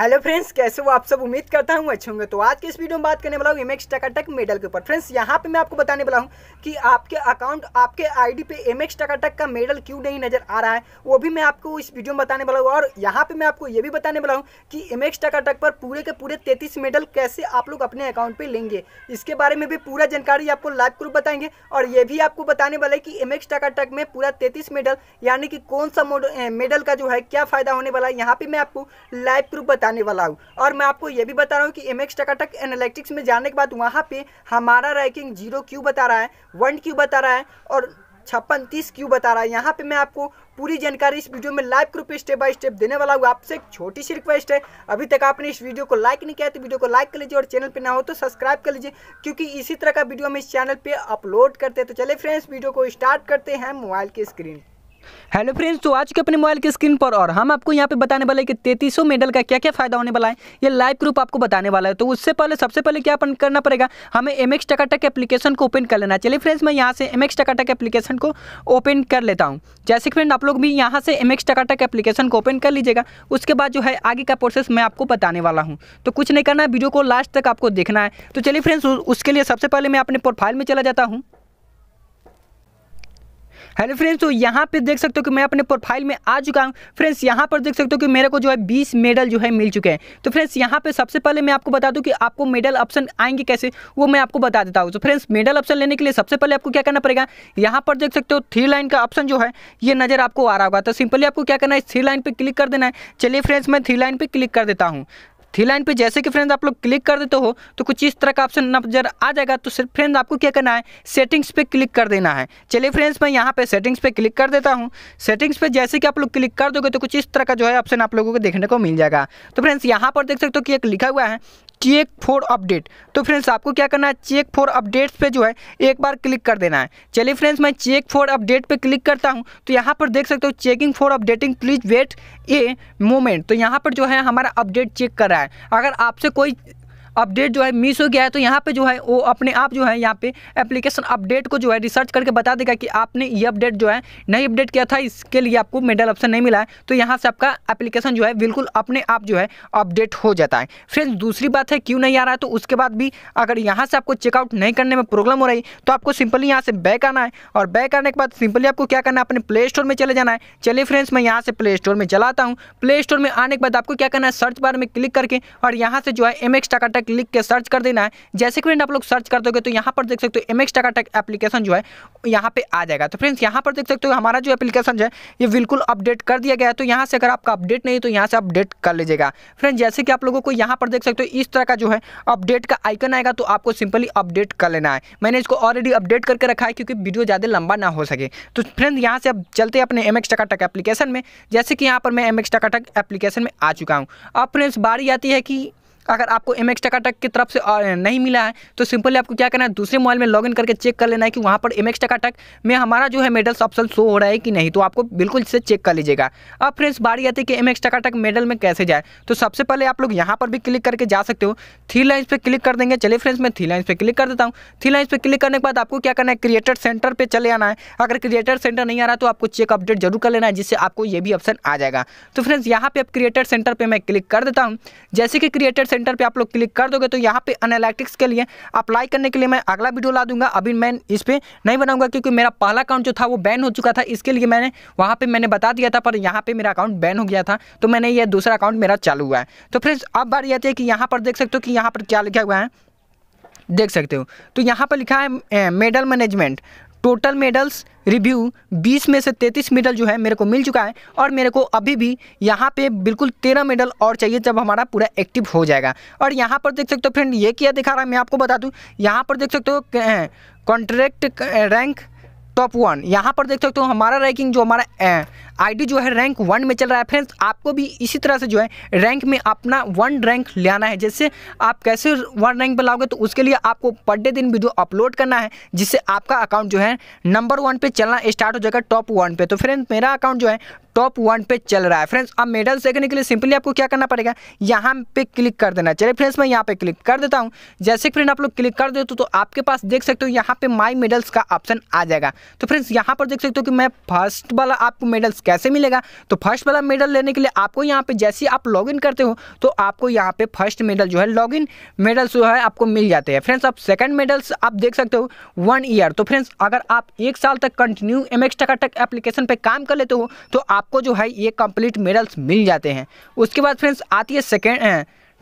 hello friends कैसे हो आप सब उम्मीद करता हूँ अच्छे होंगे तो आज के इस वीडियो में बात करने वाला हूँ एम एक्स टकाटक मेडल के ऊपर फ्रेंड्स यहाँ पे मैं आपको बताने वाला हूँ कि आपके अकाउंट आपके आईडी पे एमएक्स एक्स टकाटक का मेडल क्यों नहीं नजर आ रहा है वो भी मैं आपको इस वीडियो में बताने वाला हूँ और यहाँ पे मैं आपको ये भी बताने वाला हूँ कि एमएक्स एक्स टकाटक पर पूरे के पूरे तैतीस मेडल कैसे आप लोग अपने अकाउंट पर लेंगे इसके बारे में भी पूरा जानकारी आपको लाइव ग्रुप बताएंगे और ये भी आपको बताने वाला है कि एम एक्स टकाटक में पूरा तैतीस मेडल यानी कि कौन सा मेडल eh, का जो है क्या फायदा होने वाला है यहाँ पर मैं आपको लाइव ग्रुप बता जाने वाला हूँ और मैं आपको ये भी बता रहा हूँ कि एम एक्स टकाटक एनालिटिक्स में जाने के बाद वहाँ पे हमारा रैंकिंग जीरो क्यों बता रहा है वन क्यों बता रहा है और छप्पन तीस क्यों बता रहा है यहाँ पे मैं आपको पूरी जानकारी इस वीडियो में live group step by step देने वाला हूँ आपसे एक छोटी सी रिक्वेस्ट है अभी तक आपने इस वीडियो को लाइक नहीं किया तो वीडियो को लाइक कर लीजिए और चैनल पे ना हो तो सब्सक्राइब कर लीजिए क्योंकि इसी तरह का वीडियो हम इस चैनल पर अपलोड करते हैं तो चले फ्रेंड्स वीडियो को स्टार्ट करते हैं मोबाइल की स्क्रीन हेलो फ्रेंड्स तो आज के अपने मोबाइल की स्क्रीन पर और हम आपको यहाँ पे बताने वाले कि तैतीसों मेडल का क्या क्या फायदा होने वाला है ये लाइव ग्रुप आपको बताने वाला है तो उससे पहले सबसे पहले क्या अपन करना पड़ेगा हमें एम एक्स टकाटक एप्लीकेशन को ओपन कर लेना चलिए फ्रेंड्स मैं यहाँ से एम एक्स टकाटक एप्लीकेशन को ओपन कर लेता हूँ जैसे फ्रेंड आप लोग भी यहाँ से एम एक्स टकाटक एप्लीकेशन को ओपन कर लीजिएगा उसके बाद जो है आगे का प्रोसेस मैं आपको बताने वाला हूँ तो कुछ नहीं करना है वीडियो को लास्ट तक आपको देखना है तो चलिए फ्रेंड्स उसके लिए सबसे पहले मैं अपने प्रोफाइल में चला जाता हूँ हेलो फ्रेंड्स तो यहाँ पे देख सकते हो कि मैं अपने प्रोफाइल में आ चुका हूँ फ्रेंड्स यहाँ पर देख सकते हो कि मेरे को जो है बीस मेडल जो है मिल चुके हैं तो फ्रेंड्स यहाँ पे सबसे पहले मैं आपको बता दूँ कि आपको मेडल ऑप्शन आएंगे कैसे वो मैं आपको बता देता हूँ तो फ्रेंड्स मेडल ऑप्शन लेने के लिए सबसे पहले आपको क्या करना पड़ेगा यहाँ पर देख सकते हो थ्री लाइन का ऑप्शन जो है ये नज़र आपको आ रहा होगा तो सिंपली आपको क्या करना है थ्री लाइन पर क्लिक कर देना है चलिए फ्रेंड्स मैं थ्री लाइन पर क्लिक कर देता हूँ थ्री लाइन पे जैसे कि फ्रेंड्स आप लोग क्लिक कर देते हो तो कुछ इस तरह का ऑप्शन नजर आ जाएगा तो सिर्फ फ्रेंड्स आपको क्या करना है सेटिंग्स पे क्लिक कर देना है चलिए फ्रेंड्स मैं यहाँ पे सेटिंग्स पे क्लिक कर देता हूँ सेटिंग्स पे जैसे कि आप लोग क्लिक कर दोगे तो कुछ इस तरह का जो है ऑप्शन आप लोगों को देखने को मिल जाएगा तो फ्रेंड्स यहाँ पर देख सकते हो कि एक लिखा हुआ है चेक फॉर अपडेट तो फ्रेंड्स आपको क्या करना है चेक फॉर अपडेट्स पे जो है एक बार क्लिक कर देना है चलिए फ्रेंड्स मैं चेक फॉर अपडेट पे क्लिक करता हूँ तो यहाँ पर देख सकते हो checking for updating please wait a moment तो यहाँ पर जो है हमारा अपडेट चेक कर रहा है अगर आपसे कोई अपडेट जो है मिस हो गया है तो यहाँ पे जो है वो अपने आप जो है यहाँ पे एप्लीकेशन अपडेट को जो है रिसर्च करके बता देगा कि आपने ये अपडेट जो है नहीं अपडेट किया था इसके लिए आपको मेडल ऑप्शन नहीं मिला है तो यहाँ से आपका एप्लीकेशन जो है बिल्कुल अपने आप जो है अपडेट हो जाता है फ्रेंड्स दूसरी बात है क्यों नहीं आ रहा है तो उसके बाद भी अगर यहाँ से आपको चेकआउट नहीं करने में प्रॉब्लम हो रही तो आपको सिंपली यहाँ से बैक आना है और बैक आने के बाद सिंपली आपको क्या करना है अपने प्ले स्टोर में चले जाना है चलिए फ्रेंड्स मैं यहाँ से प्ले स्टोर में चलाता हूँ प्ले स्टोर में आने के बाद आपको क्या करना है सर्च बार में क्लिक करके और यहाँ से जो है एम एक्स टाकाटेक लिख के सर्च कर देना है जैसे कि फ्रेंड आप लोग सर्च कर दोगे तो यहाँ पर देख सकते हो एम एक्स टाकाटेक एप्लीकेशन जो है यहाँ पे आ जाएगा तो फ्रेंड्स यहाँ पर देख सकते हो हमारा जो एप्लीकेशन है ये बिल्कुल अपडेट कर दिया गया है तो यहाँ से अगर आपका अपडेट नहीं तो यहाँ से अपडेट कर लीजिएगा फ्रेंड जैसे कि आप लोगों को यहाँ पर देख सकते हो इस तरह का जो है अपडेट का आइकन आएगा तो आपको सिंपली अपडेट कर लेना है मैंने इसको ऑलरेडी अपडेट करके रखा है क्योंकि वीडियो ज़्यादा लंबा ना हो सके तो फ्रेंड यहाँ से अब चलते हैं अपने एम एक्स टकाटक एप्लीकेशन में जैसे कि यहाँ पर मैं एम एक्स टकाटक एप्लीकेशन में आ चुका हूँ अब फ्रेंड्स बारी आती है कि अगर आपको एम एक्स टकाटक की तरफ से नहीं मिला है तो सिंपली आपको क्या करना है दूसरे मोबाइल में इन करके चेक कर लेना है कि वहाँ पर एम एक्स टकाटक में हमारा जो है मेडल्स ऑप्शन शो हो रहा है कि नहीं तो आपको बिल्कुल इसे चेक कर लीजिएगा अब फ्रेंड्स बारी आती है कि एम एक्स टकाटक मेडल में कैसे जाए तो सबसे पहले आप लोग यहाँ पर भी क्लिक करके जा सकते हो थ्री लाइन्स पर क्लिक कर देंगे चलिए फ्रेंड्स मैं थ्री लाइन्स पर क्लिक कर देता हूँ थ्री लाइन्स पर क्लिक करने के बाद आपको क्या करना है क्रिएटर सेंटर पर चले आना है अगर क्रिएटर सेंटर नहीं आ रहा तो आपको चेक अपडेट जरूर कर लेना है जिससे आपको ये भी ऑप्शन आ जाएगा तो फ्रेंड्स यहाँ पर आप क्रिएटर सेंटर पर मैं क्लिक कर देता हूँ जैसे कि क्रिएटर सेंटर सेंटर पर आप लोग क्लिक कर दोगे तो यहाँ पे एनालिटिक्स के लिए अप्लाई करने के लिए मैं अगला वीडियो ला दूंगा अभी मैं इस पर नहीं बनाऊंगा क्योंकि मेरा पहला अकाउंट जो था वो बैन हो चुका था इसके लिए मैंने वहाँ पर मैंने बता दिया था पर यहाँ पर मेरा अकाउंट बैन हो गया था तो मैंने यह दूसरा अकाउंट मेरा चालू हुआ है तो फ्रेंड्स अब बार यह थे कि यहाँ पर देख सकते हो कि यहाँ पर क्या लिखा हुआ है देख सकते हो तो यहाँ पर लिखा है medal management total medals review 20 में से 33 मेडल जो है मेरे को मिल चुका है और मेरे को अभी भी यहाँ पे बिल्कुल 13 मेडल और चाहिए जब हमारा पूरा एक्टिव हो जाएगा और यहाँ पर देख सकते हो फ्रेंड ये क्या दिखा रहा है मैं आपको बता दूँ यहाँ पर देख सकते हो कॉन्ट्रैक्ट रैंक टॉप वन यहाँ पर देख सकते हो हमारा रैंकिंग जो हमारा आईडी जो है रैंक वन में चल रहा है फ्रेंड्स आपको भी इसी तरह से जो है रैंक में अपना वन रैंक लेना है जैसे आप कैसे वन रैंक पर लाओगे तो उसके लिए आपको पर डे दिन वीडियो अपलोड करना है जिससे आपका अकाउंट जो है नंबर वन पे चलना स्टार्ट हो जाएगा टॉप वन पे तो फ्रेंड्स मेरा अकाउंट जो है टॉप वन पे चल रहा है फ्रेंड्स अब मेडल देखने के लिए सिंपली आपको क्या करना पड़ेगा यहाँ पे क्लिक कर देना चलिए फ्रेंड्स मैं यहाँ पे क्लिक कर देता हूँ जैसे फ्रेंड आप लोग क्लिक कर देते हो तो आपके पास देख सकते हो यहाँ पे माई मेडल्स का ऑप्शन आ जाएगा तो फ्रेंड्स यहाँ पर देख सकते हो कि मैं फर्स्ट वाला आपको मेडल्स कैसे मिलेगा तो फर्स्ट वाला मेडल लेने के लिए आपको यहाँ पे जैसे आप लॉग करते हो तो आपको यहाँ पे फर्स्ट मेडल जो है लॉगिन मेडल्स जो है आपको मिल जाते हैं फ्रेंड्स आप सेकंड मेडल्स आप देख सकते हो वन ईयर तो फ्रेंड्स अगर आप एक साल तक continue M X Taka application पर काम कर लेते हो तो आपको जो है ये कंप्लीट मेडल्स मिल जाते हैं उसके बाद फ्रेंड्स आती है सेकेंड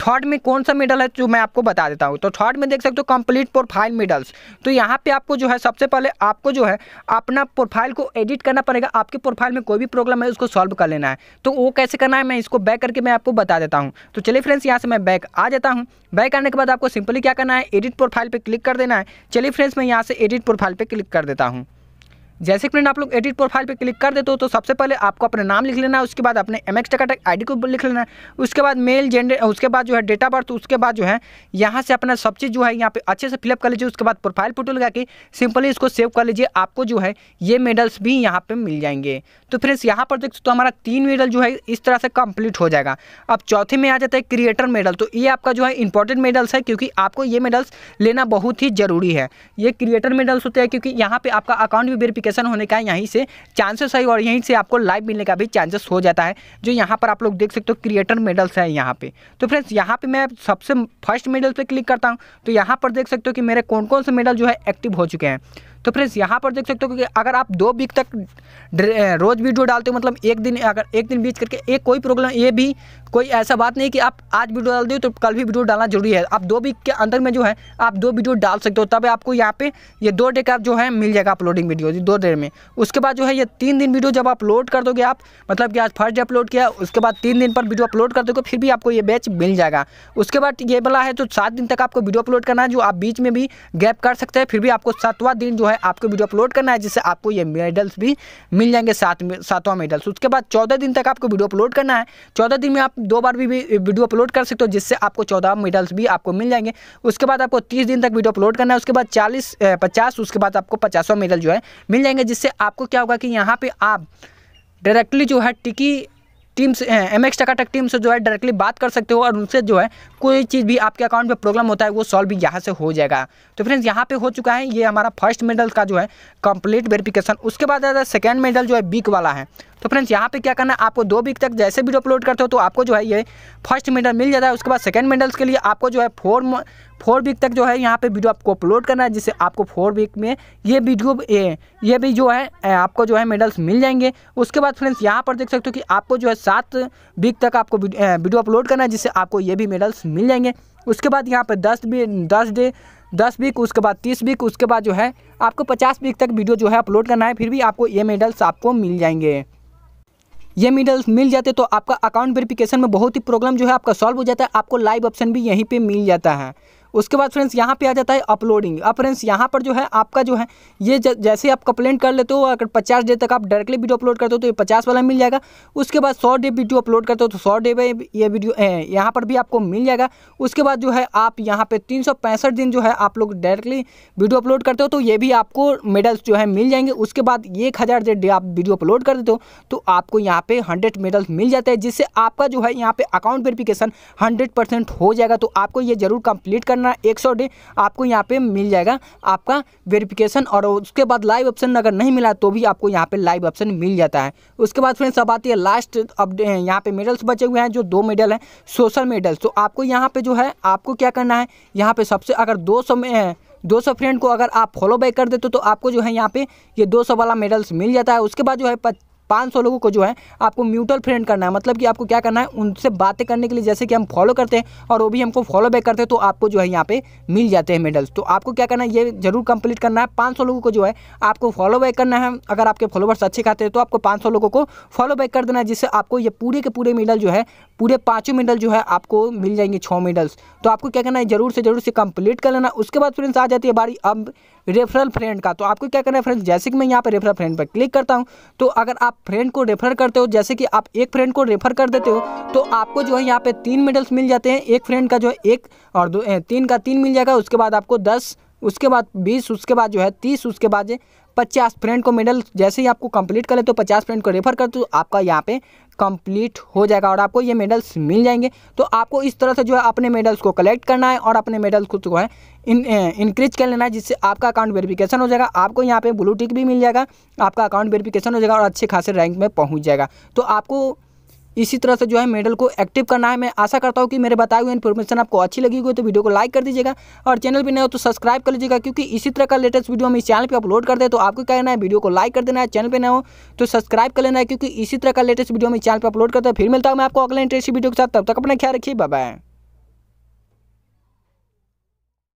थर्ड में कौन सा मेडल है जो मैं आपको बता देता हूँ तो थर्ड में देख सकते हो कंप्लीट प्रोफाइल मेडल्स तो यहाँ पे आपको जो है सबसे पहले आपको जो है अपना प्रोफाइल को एडिट करना पड़ेगा आपके प्रोफाइल में कोई भी प्रॉब्लम है उसको सॉल्व कर लेना है तो वो कैसे करना है मैं इसको बैक करके मैं आपको बता देता हूँ तो चलिए फ्रेंड्स यहाँ से मैं बैक आ जाता हूँ बैक आने के बाद आपको सिंपली क्या करना है एडिट प्रोफाइल पर क्लिक कर देना है चलिए फ्रेंड्स मैं यहाँ से एडिट प्रोफाइल पर क्लिक कर देता हूँ जैसे फ्रेंड आप लोग एडिट प्रोफाइल पे क्लिक कर देते हो तो सबसे पहले आपको अपना नाम लिख लेना है उसके बाद अपने एम एक्स टकाटक आई को लिख लेना है उसके बाद मेल जेंडर उसके बाद जो है डेट ऑफ बर्थ उसके बाद जो है यहाँ से अपना सब चीज़ जो है यहाँ पे अच्छे से फिलअप कर लीजिए उसके बाद प्रोफाइल फोटो लगा के सिंपली इसको सेव कर लीजिए आपको जो है ये मेडल्स भी यहाँ पर मिल जाएंगे तो फ्रेंड्स यहाँ पर देख तो हमारा तीन मेडल जो है इस तरह से कंप्लीट हो जाएगा अब चौथे में आ जाता है क्रिएटर मेडल तो ये आपका जो है इंपॉर्टेंट मेडल्स है क्योंकि आपको ये मेडल्स लेना बहुत ही ज़रूरी है ये क्रिएटर मेडल्स होते हैं क्योंकि यहाँ पर आपका अकाउंट भी वेरीफिकेशन वेकेशन होने का यहीं से चांसेस है और यहीं से आपको लाइव मिलने का भी चांसेस हो जाता है जो यहाँ पर आप लोग देख सकते हो क्रिएटर मेडल्स है यहाँ पे तो फ्रेंड्स यहाँ पे मैं सबसे फर्स्ट मेडल पे क्लिक करता हूँ तो यहाँ पर देख सकते हो कि मेरे कौन कौन से मेडल जो है एक्टिव हो चुके हैं तो फ्रेंड्स यहाँ पर देख सकते हो कि अगर आप दो वीक तक रोज़ वीडियो डालते हो मतलब एक दिन अगर एक दिन बीच करके एक कोई प्रॉब्लम ये भी कोई ऐसा बात नहीं कि आप आज वीडियो डाल दो तो कल भी वीडियो डालना जरूरी है आप दो वीक के अंदर में जो है आप दो वीडियो डाल सकते हो तब आपको यहाँ पे ये दो डे का जो है मिल जाएगा अपलोडिंग वीडियो दो डे में उसके बाद जो है ये तीन दिन वीडियो जब अपलोड कर दोगे आप मतलब कि आज फर्स्ट डे अपलोड किया उसके बाद तीन दिन पर वीडियो अपलोड कर दोगे फिर भी आपको ये बैच मिल जाएगा उसके बाद ये वाला है तो सात दिन तक आपको वीडियो अपलोड करना है जो आप बीच में भी गैप कर सकते हैं फिर भी आपको सातवा दिन जो है आपको वीडियो अपलोड करना है जिससे आपको ये मेडल्स भी मिल जाएंगे सात सातवां मेडल्स उसके बाद चौदह दिन तक आपको वीडियो अपलोड करना है चौदह दिन में आप दो बार भी वीडियो अपलोड कर सकते हो जिससे आपको चौदह मेडल्स भी आपको मिल जाएंगे उसके बाद आपको तीस दिन तक वीडियो अपलोड करना है उसके बाद चालीस पचास उसके बाद आपको पचासवा मेडल जो है मिल जाएंगे जिससे आपको क्या होगा कि यहाँ पर आप डायरेक्टली जो है टिकी टीम से एम एक्स टकाटक टीम से जो है डायरेक्टली बात कर सकते हो और उनसे जो है कोई चीज़ भी आपके अकाउंट पे प्रॉब्लम होता है वो सॉल्व भी यहाँ से हो जाएगा तो फ्रेंड्स यहाँ पे हो चुका है ये हमारा फर्स्ट मेडल का जो है कंप्लीट वेरिफिकेशन उसके बाद सेकेंड मेडल जो है बीक वाला है तो फ्रेंड्स यहाँ पे क्या करना है आपको दो वीक तक जैसे वीडियो अपलोड करते हो तो आपको जो है ये फर्स्ट मेडल मिल जाता है उसके बाद सेकंड मेडल्स के लिए आपको जो है फोर फोर वीक तक जो है यहाँ पे वीडियो आपको अपलोड करना है जिससे आपको फोर वीक में ये वीडियो ये, ये भी जो है आपको जो है मेडल्स मिल जाएंगे उसके बाद फ्रेंड्स यहाँ पर देख सकते हो कि आपको जो है सात वीक तक आपको वीडियो अपलोड करना है जिससे आपको ये भी मेडल्स मिल जाएंगे उसके बाद यहाँ पर दस दस डे दस वीक उसके बाद तीस वीक उसके बाद जो है आपको पचास वीक तक वीडियो जो है अपलोड करना है फिर भी आपको ये मेडल्स आपको मिल जाएंगे ये मेडल्स मिल जाते तो आपका अकाउंट वेरिफिकेशन में बहुत ही प्रॉब्लम जो है आपका सॉल्व हो जाता है आपको लाइव ऑप्शन भी यहीं पर मिल जाता है उसके बाद फ्रेंड्स यहाँ पे आ जाता है अपलोडिंग अब फ्रेंड्स यहाँ पर जो है आपका जो है ये जैसे आप कंप्लेंट कर लेते हो अगर पचास डे तक आप डायरेक्टली वीडियो अपलोड करते हो तो ये पचास वाला मिल जाएगा उसके बाद सौ डे वीडियो अपलोड करते हो तो सौ डे में ये वीडियो यहाँ पर भी आपको मिल जाएगा उसके बाद जो है आप यहाँ पर तीन दिन जो है आप लोग डायरेक्टली वीडियो अपलोड करते हो तो ये भी आपको मेडल्स जो है मिल जाएंगे उसके बाद एक हज़ार डे आप वीडियो अपलोड कर देते हो तो आपको यहाँ पर हंड्रेड मेडल्स मिल जाते हैं जिससे आपका जो है यहाँ पर अकाउंट वेरिफिकेशन हंड्रेड हो जाएगा तो आपको ये जरूर कंप्लीट करना करना एक सौ डे आपको यहाँ पे मिल जाएगा आपका वेरिफिकेशन और उसके बाद लाइव ऑप्शन अगर नहीं मिला तो भी आपको यहाँ पे लाइव ऑप्शन मिल जाता है उसके बाद फ्रेंड्स अब आती है लास्ट अपडे यहाँ पे मेडल्स बचे हुए हैं जो दो मेडल हैं सोशल मेडल्स तो आपको यहाँ पर जो है आपको क्या करना है यहाँ पर सबसे अगर दो में दो सौ फ्रेंड को अगर आप फॉलो बैक कर देते तो आपको जो है यहाँ पे ये 200 वाला मेडल्स मिल जाता है उसके बाद जो है पाँच सौ लोगों को जो है आपको म्यूटल फ्रेंड करना है मतलब कि आपको क्या करना है उनसे बातें करने के लिए जैसे कि हम फॉलो करते हैं और वो भी हमको फॉलो बैक करते हैं तो आपको जो है यहाँ पे मिल जाते हैं मेडल्स तो आपको क्या करना है ये जरूर कंप्लीट करना है पाँच लोगों को जो है आपको फॉलो बैक करना है अगर आपके फॉलोवर्स अच्छे खाते हैं तो आपको पाँच लोगों को फॉलो बैक कर देना है जिससे आपको ये पूरे के पूरे मेडल जो है पूरे पाँचों मेडल जो है आपको मिल जाएंगे छः मेडल्स तो आपको क्या करना है जरूर से जरूर से कंप्लीट कर लेना उसके बाद फ्रेंड्स आ जाती है बारी अब रेफरल फ्रेंड का तो आपको क्या करना है फ्रेंड जैसे कि मैं यहाँ पर रेफरल फ्रेंड पर क्लिक करता हूँ तो अगर आप फ्रेंड को रेफर करते हो जैसे कि आप एक फ्रेंड को रेफर कर देते हो तो आपको जो है यहाँ पे तीन मेडल्स मिल जाते हैं एक फ्रेंड का जो है एक और दो तीन का तीन मिल जाएगा उसके बाद आपको दस उसके बाद बीस उसके बाद जो है तीस उसके बाद पचास फ्रेंड को मेडल जैसे ही आपको कंप्लीट करें तो पचास फ्रेंड को रेफर कर तो आपका यहाँ पे कंप्लीट हो जाएगा और आपको ये मेडल्स मिल जाएंगे तो आपको इस तरह से जो है अपने मेडल्स को कलेक्ट करना है और अपने मेडल्स को जो है इन इंक्रीज कर लेना है जिससे आपका अकाउंट वेरिफिकेशन हो जाएगा आपको यहाँ पे ब्लू टिक भी मिल जाएगा आपका अकाउंट वेरिफिकेशन हो जाएगा और अच्छे खासे रैंक में पहुँच जाएगा तो आपको इसी तरह से जो है मेडल को एक्टिव करना है मैं आशा करता हूँ कि मेरे बताए हुए इन्फॉर्मेशन आपको अच्छी लगी हुई तो वीडियो को लाइक कर दीजिएगा और चैनल पर नहीं हो तो सब्सक्राइब कर लीजिएगा क्योंकि इसी तरह का लेटेस्ट वीडियो हम इस चैनल पर अपलोड कर दे तो आपको क्या करना है वीडियो को लाइक कर देना है चैनल पर ना हो तो सब्सक्राइब कर लेना है क्योंकि इसी तरह का लेटेस्ट वीडियो हम इस चैनल पर अपलोड करते हैं फिर मिलता हूँ मैं आपको अगले इंटरेस्ट वीडियो के साथ तब तक अपना ख्याल रखिए बाय